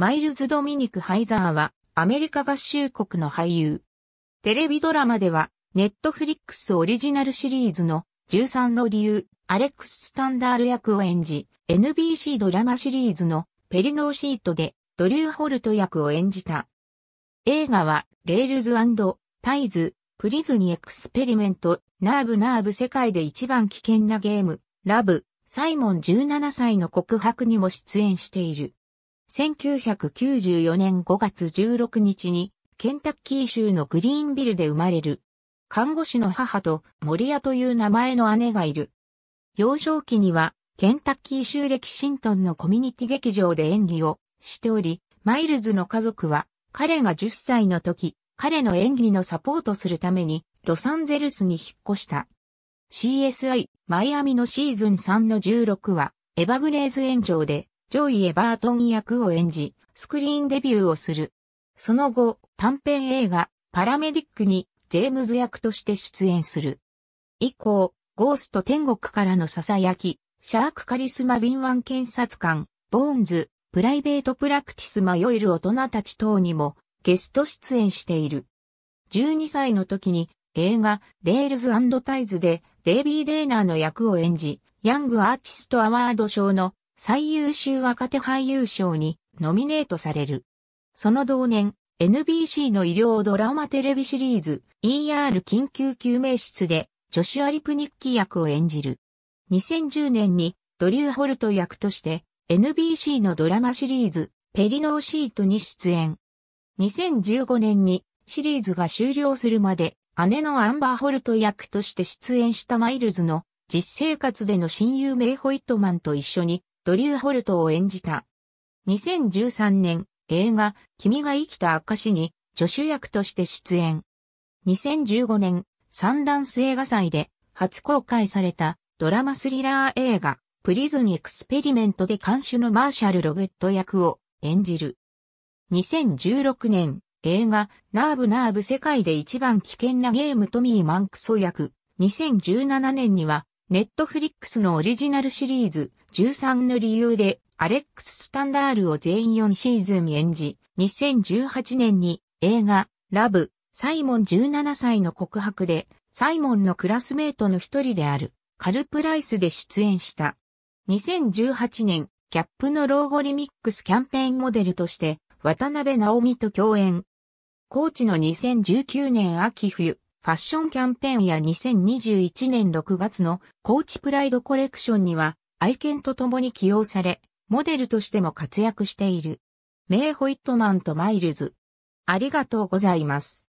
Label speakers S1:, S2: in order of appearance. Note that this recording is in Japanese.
S1: マイルズ・ドミニク・ハイザーは、アメリカ合衆国の俳優。テレビドラマでは、ネットフリックスオリジナルシリーズの13の理由、アレックス・スタンダール役を演じ、NBC ドラマシリーズのペリノーシートでドリュー・ホルト役を演じた。映画は、レールズタイズ、プリズニエクスペリメント、ナーブナーブ世界で一番危険なゲーム、ラブ、サイモン17歳の告白にも出演している。1994年5月16日に、ケンタッキー州のグリーンビルで生まれる。看護師の母と森屋という名前の姉がいる。幼少期には、ケンタッキー州歴シントンのコミュニティ劇場で演技をしており、マイルズの家族は、彼が10歳の時、彼の演技のサポートするために、ロサンゼルスに引っ越した。CSI マイアミのシーズン3の16は、エヴァグレーズ炎上で、ジョイ・エバートン役を演じ、スクリーンデビューをする。その後、短編映画、パラメディックに、ジェームズ役として出演する。以降、ゴースト天国からの囁き、シャークカリスマ敏腕検察官、ボーンズ、プライベートプラクティス迷える大人たち等にも、ゲスト出演している。12歳の時に、映画、レールズタイズで、デイビー・デーナーの役を演じ、ヤングアーティストアワード賞の最優秀若手俳優賞にノミネートされる。その同年、NBC の医療ドラマテレビシリーズ ER 緊急救命室でジョシュア・リプニッキー役を演じる。2010年にドリュー・ホルト役として NBC のドラマシリーズペリノーシートに出演。2015年にシリーズが終了するまで姉のアンバー・ホルト役として出演したマイルズの実生活での親友メイ・ホイットマンと一緒にドリュー・ホルトを演じた。2013年、映画、君が生きた証に、助手役として出演。2015年、サンダンス映画祭で、初公開された、ドラマスリラー映画、プリズンエクスペリメントで監修のマーシャル・ロベット役を演じる。2016年、映画、ナーブナーブ世界で一番危険なゲームトミー・マンクソ役。2017年には、ネットフリックスのオリジナルシリーズ13の理由でアレックス・スタンダールを全員4シーズン演じ、2018年に映画ラブ、サイモン17歳の告白でサイモンのクラスメートの一人であるカル・プライスで出演した。2018年、キャップのローゴリミックスキャンペーンモデルとして渡辺直美と共演。コーチの2019年秋冬、ファッションキャンペーンや2021年6月のコーチプライドコレクションには愛犬と共に起用され、モデルとしても活躍している。メイ・ホイットマンとマイルズ。ありがとうございます。